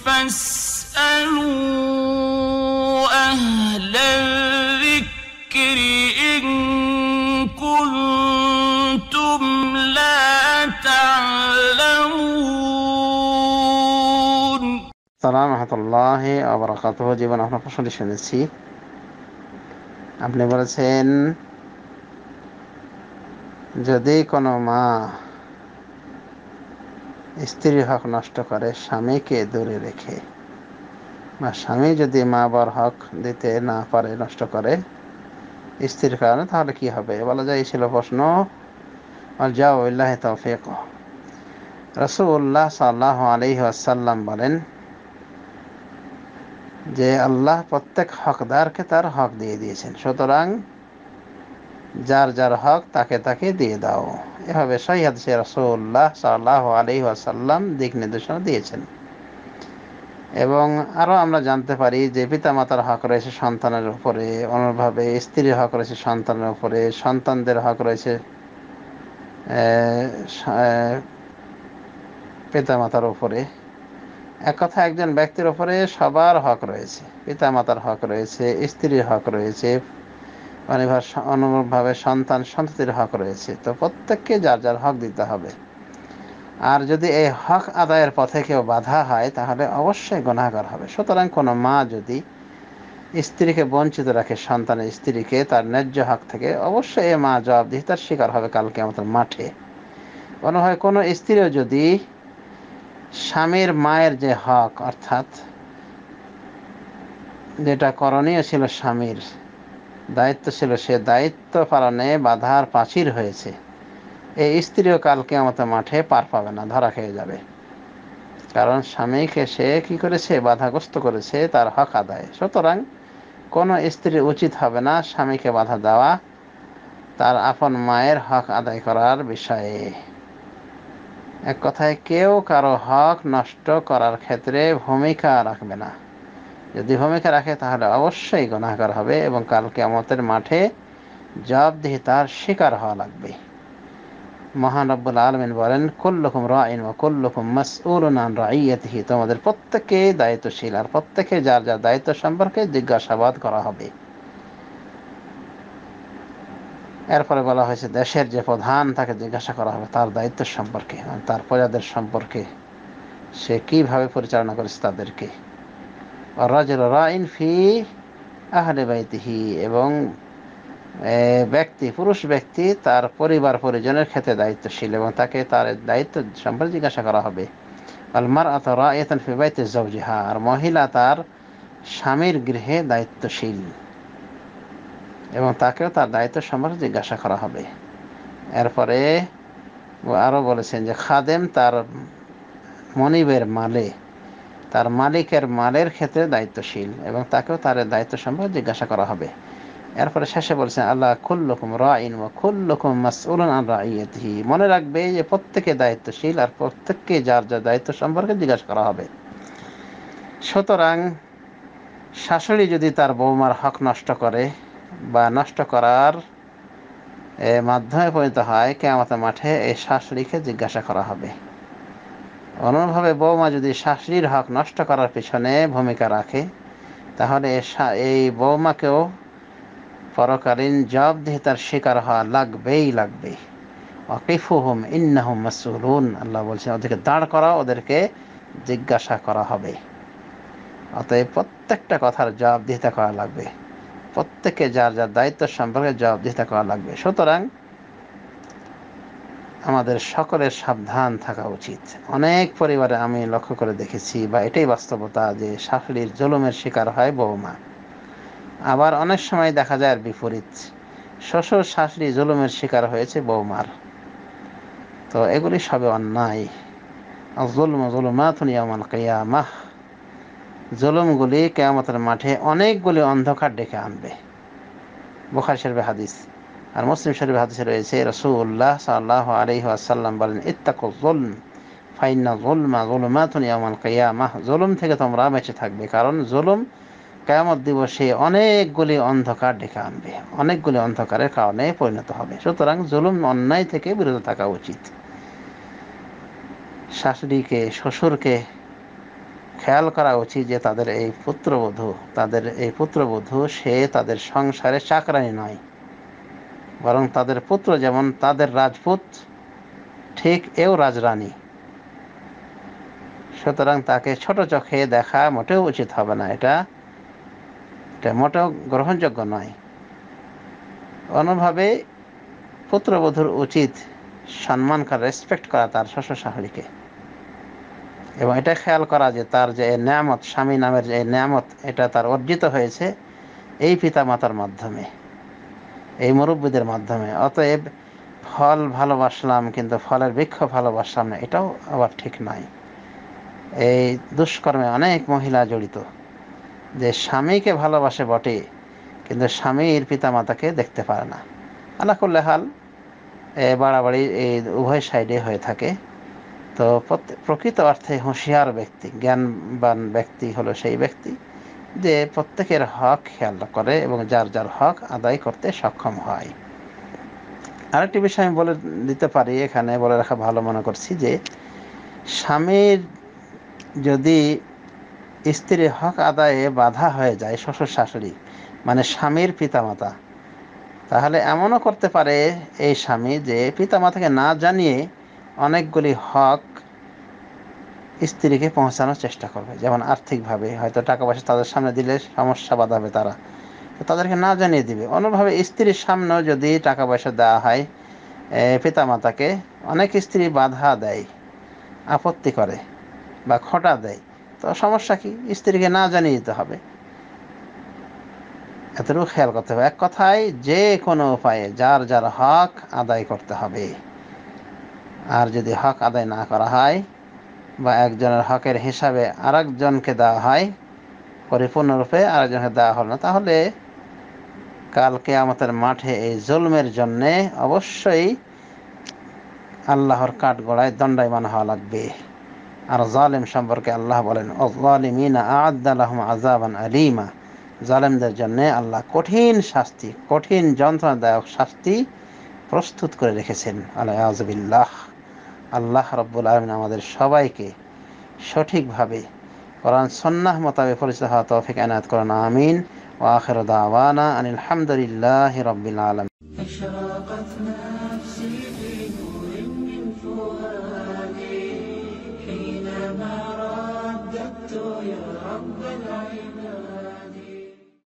সালাম রহমতুল্লাহ আবরাকাত জীবন আপনার প্রশ্নটি শুনেছি আপনি বলেছেন যদি কোনো মা স্ত্রীর হক নষ্ট করে স্বামীকে দূরে রেখে বা স্বামী যদি মা বাবার হক দিতে না পারে নষ্ট করে স্ত্রীর কারণে তাহলে কি হবে বলা যায় ছিল প্রশ্ন যাও তৌফিক রসুল্লাহ সাল্লাহ আলি আসাল্লাম বলেন যে আল্লাহ প্রত্যেক হকদারকে তার হক দিয়ে দিয়েছেন সুতরাং যার যার হক তাকে তাকে দিয়ে দাও এভাবে সৈয়দ সে রসুল্লাহ সাল্লাহ আলি আসাল্লাম দিক নির্দেশনা দিয়েছেন এবং আরও আমরা জানতে পারি যে পিতামাতার হক রয়েছে সন্তানের উপরে অন্যভাবে স্ত্রীর হক রয়েছে সন্তানের উপরে সন্তানদের হক রয়েছে পিতামাতার উপরে এক কথা একজন ব্যক্তির উপরে সবার হক রয়েছে পিতামাতার হক রয়েছে স্ত্রীর হক রয়েছে অনিভার মানে অনুরূপভাবে সন্তান সন্ততির হক রয়েছে তো প্রত্যেককে যার যার হক দিতে হবে আর যদি এই হক আদায়ের পথে কেউ বাধা হয় তাহলে অবশ্যই গুণাগার হবে সুতরাং কোনো মা যদি স্ত্রীকে বঞ্চিত রাখে সন্তানের স্ত্রীকে তার ন্যায্য হক থেকে অবশ্যই এ মা জবাবদিহিতার শিকার হবে কালকে আমাদের মাঠে মনে হয় কোনো স্ত্রীও যদি স্বামীর মায়ের যে হক অর্থাৎ যেটা করণীয় ছিল স্বামীর দায়িত্ব ছিল সে দায়িত্ব পালনে বাধার প্রাচীর হয়েছে এই স্ত্রীও কালকে আমাদের মাঠে পার পাবে না ধরা খেয়ে যাবে কারণ স্বামীকে সে কি করেছে বাধাগ্রস্ত করেছে তার হক আদায় সুতরাং কোনো স্ত্রী উচিত হবে না স্বামীকে বাধা দেওয়া তার আপন মায়ের হক আদায় করার বিষয়ে এক কথায় কেউ কারো হক নষ্ট করার ক্ষেত্রে ভূমিকা রাখবে না যদি ভূমিকা রাখে তাহলে অবশ্যই গুণাহগার হবে এবং কালকে আমাদের মাঠে জবাবদিহি তার শিকার হওয়া লাগবে মহান আলমিন বলেন কুল্লুকুম রাইন ও কুল্লুকুম মাসউলুন আন রাইয়াতিহি তোমাদের প্রত্যেকে দায়িত্বশীল আর প্রত্যেকে যার যার দায়িত্ব সম্পর্কে জিজ্ঞাসাবাদ করা হবে এরপরে বলা হয়েছে দেশের যে প্রধান তাকে জিজ্ঞাসা করা হবে তার দায়িত্ব সম্পর্কে তার প্রজাদের সম্পর্কে সে কিভাবে পরিচালনা করেছে তাদেরকে রাইন ফি আহলে বাইতিহি এবং ব্যক্তি পুরুষ ব্যক্তি তার পরিবার পরিজনের ক্ষেত্রে দায়িত্বশীল এবং তাকে তার দায়িত্ব সম্পর্কে জিজ্ঞাসা করা হবে আলমার আতরা এতন ফি বাইতে জবজিহা আর মহিলা তার স্বামীর গৃহে দায়িত্বশীল এবং তাকেও তার দায়িত্ব সম্পর্কে জিজ্ঞাসা করা হবে এরপরে আরও বলেছেন যে খাদেম তার মনিবের মালে তার মালিকের মালের ক্ষেত্রে দায়িত্বশীল এবং তাকেও তার দায়িত্ব সম্পর্কে জিজ্ঞাসা করা হবে এরপরে শেষে বলছেন আল্লাহ খুল্লকুম রাইন ও খুল্লকুম মাসউলান আন রাইয়াতিহি মনে রাখবে যে প্রত্যেকে দায়িত্বশীল আর প্রত্যেককে যার যার দায়িত্ব সম্পর্কে জিজ্ঞাসা করা হবে সুতরাং শাশুড়ি যদি তার বৌমার হক নষ্ট করে বা নষ্ট করার মাধ্যমে পরিণত হয় কেমতের মাঠে এই শাশুড়িকে জিজ্ঞাসা করা হবে অন্যভাবে বৌমা যদি শাশুড়ির হক নষ্ট করার পিছনে ভূমিকা রাখে তাহলে এই বৌমাকেও পরকালীন জবাবদিহিতার শিকার হওয়া লাগবেই লাগবে অকিফুহুম ইন্নাহুম মাসুলুন আল্লাহ বলছেন ওদেরকে দাঁড় করা ওদেরকে জিজ্ঞাসা করা হবে অতএব প্রত্যেকটা কথার জবাবদিহিতা করা লাগবে প্রত্যেকে যার যার দায়িত্ব সম্পর্কে জবাবদিহিতা করা লাগবে সুতরাং আমাদের সকলের সাবধান থাকা উচিত অনেক পরিবারে আমি লক্ষ্য করে দেখেছি বা এটাই বাস্তবতা যে শাশুড়ির জুলুমের শিকার হয় মা আবার অনেক সময় দেখা যায় আর বিপরীত শ্বশুর শাশুড়ি জুলুমের শিকার হয়েছে বৌমার তো এগুলি সবে অন্যায় জুলুম জুলুমাতুন ইয়ামাল জুলুমগুলি কেয়ামতের মাঠে অনেকগুলি অন্ধকার ডেকে আনবে বোখার শরীফে হাদিস আর মুসলিম শরীফ হাদিসে রয়েছে রসুল্লাহ সাল্লাহ আলহি আসাল্লাম বলেন ইত্তাকু জুলম ফাইন্না জুলমা জুলমাতুন ইয়ামাল কিয়ামাহ জুলুম থেকে তোমরা বেঁচে থাকবে কারণ জুলুম কেয়ামত দিবসে অনেকগুলি অন্ধকার ডেকে আনবে অনেকগুলি অন্ধকারের কারণে পরিণত হবে সুতরাং জুলুম অন্যায় থেকে বিরত থাকা উচিত শাশুড়িকে শ্বশুরকে খেয়াল করা উচিত যে তাদের এই পুত্রবধূ তাদের এই পুত্রবধূ সে তাদের সংসারে চাকরানি নয় বরং তাদের পুত্র যেমন তাদের রাজপুত ঠিক এও রাজরানী সুতরাং তাকে ছোট চোখে দেখা মোটেও উচিত হবে না এটা এটা মোটেও গ্রহণযোগ্য নয় অন্যভাবে পুত্রবধূর উচিত সম্মান করা রেসপেক্ট করা তার শ্বশুর শাহরিকে এবং এটা খেয়াল করা যে তার যে নিয়ামত স্বামী নামের যে নিয়ামত এটা তার অর্জিত হয়েছে এই পিতা মাতার মাধ্যমে এই মুরব্বীদের মাধ্যমে অতএব ফল ভালোবাসলাম কিন্তু ফলের বৃক্ষ ভালোবাসলাম না এটাও আবার ঠিক নয় এই দুষ্কর্মে অনেক মহিলা জড়িত যে স্বামীকে ভালোবাসে বটে কিন্তু স্বামীর মাতাকে দেখতে পারে না আলাকুল্লে হাল বাড়াবাড়ি এই উভয় সাইডে হয়ে থাকে তো প্রকৃত অর্থে হুঁশিয়ার ব্যক্তি জ্ঞানবান ব্যক্তি হলো সেই ব্যক্তি যে প্রত্যেকের হক খেয়াল করে এবং যার যার হক আদায় করতে সক্ষম হয় আরেকটি বিষয় আমি বলে দিতে পারি এখানে বলে রাখা ভালো মনে করছি যে স্বামীর যদি স্ত্রীর হক আদায়ে বাধা হয়ে যায় শ্বশুর শাশুড়ি মানে স্বামীর পিতামাতা তাহলে এমনও করতে পারে এই স্বামী যে পিতামাতাকে না জানিয়ে অনেকগুলি হক স্ত্রীকে পৌঁছানোর চেষ্টা করবে যেমন আর্থিকভাবে হয়তো টাকা পয়সা তাদের সামনে দিলে সমস্যা বাঁধাবে তারা তাদেরকে না জানিয়ে দিবে অন্যভাবে স্ত্রীর সামনেও যদি টাকা পয়সা দেওয়া হয় পিতামাতাকে অনেক স্ত্রী বাধা দেয় আপত্তি করে বা খটা দেয় তো সমস্যা কি স্ত্রীকে না জানিয়ে দিতে হবে এতটুকু খেয়াল করতে হবে এক কথায় যে কোনো উপায়ে যার যার হক আদায় করতে হবে আর যদি হক আদায় না করা হয় বা একজনের হকের হিসাবে আরেকজনকে দেওয়া হয় পরিপূর্ণরূপে আরেকজনকে দেওয়া হলো না তাহলে কালকে আমাদের মাঠে এই জুলমের জন্যে অবশ্যই আল্লাহর কাঠগোড়ায় দণ্ডায়মান হওয়া লাগবে আর জালেম সম্পর্কে আল্লাহ বলেন আজাবান আলিমা জালেমদের জন্য আল্লাহ কঠিন শাস্তি কঠিন যন্ত্রণাদায়ক শাস্তি প্রস্তুত করে রেখেছেন আল্লাহ আজবিল্লাহ আল্লাহ রব্বুল আলমিন আমাদের সবাইকে সঠিকভাবে কোরআন সন্ন্যাহ মোতাবেক পরিচিত হওয়া তৌফিক এনায়ত করেন আমিন ওয়াখের দাওয়ানা আনিল হামদুলিল্লাহ রব্বিল আলম